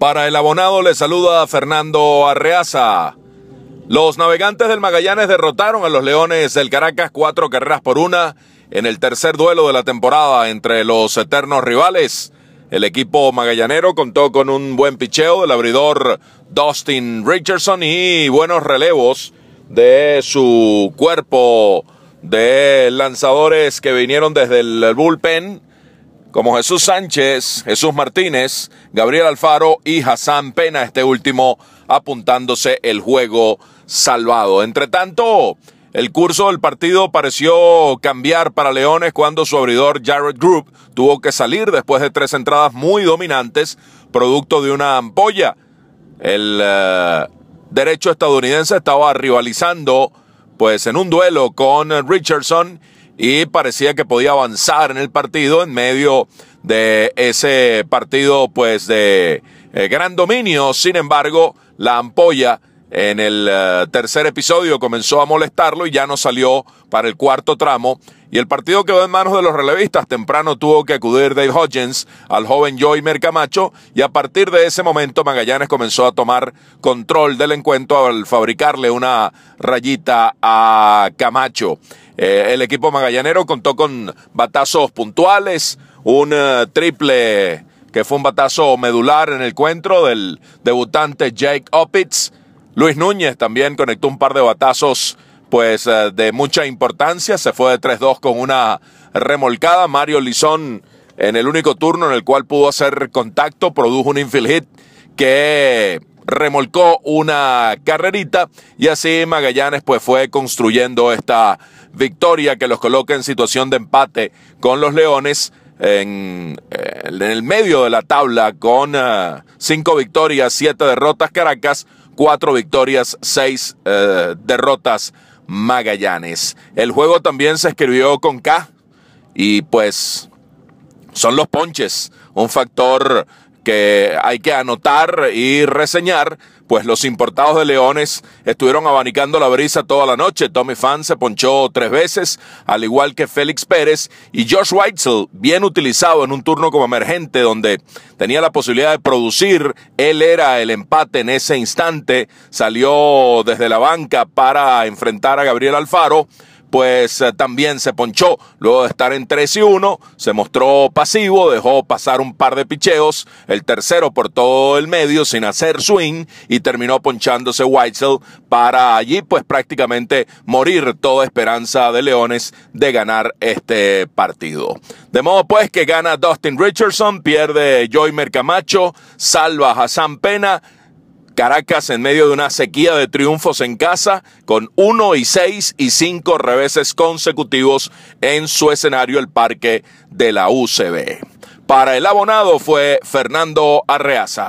Para el abonado le saluda Fernando Arreaza. Los navegantes del Magallanes derrotaron a los Leones del Caracas cuatro carreras por una en el tercer duelo de la temporada entre los eternos rivales. El equipo magallanero contó con un buen picheo del abridor Dustin Richardson y buenos relevos de su cuerpo de lanzadores que vinieron desde el bullpen como Jesús Sánchez, Jesús Martínez, Gabriel Alfaro y Hassan Pena, este último apuntándose el juego salvado. Entre tanto, el curso del partido pareció cambiar para Leones cuando su abridor Jared Group tuvo que salir después de tres entradas muy dominantes, producto de una ampolla. El eh, derecho estadounidense estaba rivalizando pues en un duelo con Richardson y parecía que podía avanzar en el partido en medio de ese partido pues de eh, gran dominio. Sin embargo, la ampolla en el eh, tercer episodio comenzó a molestarlo y ya no salió para el cuarto tramo. Y el partido quedó en manos de los relevistas. Temprano tuvo que acudir Dave Hodgins al joven Joy Mercamacho y a partir de ese momento Magallanes comenzó a tomar control del encuentro al fabricarle una rayita a Camacho. Eh, el equipo magallanero contó con batazos puntuales, un eh, triple que fue un batazo medular en el encuentro del debutante Jake Opitz. Luis Núñez también conectó un par de batazos pues eh, de mucha importancia, se fue de 3-2 con una remolcada. Mario Lizón en el único turno en el cual pudo hacer contacto, produjo un infield hit que remolcó una carrerita y así Magallanes pues fue construyendo esta victoria que los coloca en situación de empate con los Leones en, eh, el medio de la tabla con eh, cinco victorias, siete derrotas Caracas, cuatro victorias, seis eh, derrotas Magallanes. El juego también se escribió con K y pues son los ponches, un factor que hay que anotar y reseñar, pues los importados de Leones estuvieron abanicando la brisa toda la noche. Tommy Fan se ponchó tres veces, al igual que Félix Pérez y Josh Weitzel, bien utilizado en un turno como emergente, donde tenía la posibilidad de producir. Él era el empate en ese instante, salió desde la banca para enfrentar a Gabriel Alfaro pues eh, también se ponchó. Luego de estar en 3 y 1, se mostró pasivo, dejó pasar un par de picheos, el tercero por todo el medio sin hacer swing y terminó ponchándose Weitzel para allí pues prácticamente morir toda esperanza de Leones de ganar este partido. De modo pues que gana Dustin Richardson, pierde Joy Mercamacho, salva a Hassan Pena, Caracas en medio de una sequía de triunfos en casa, con uno y seis y cinco reveses consecutivos en su escenario, el Parque de la UCB. Para el abonado fue Fernando Arreaza.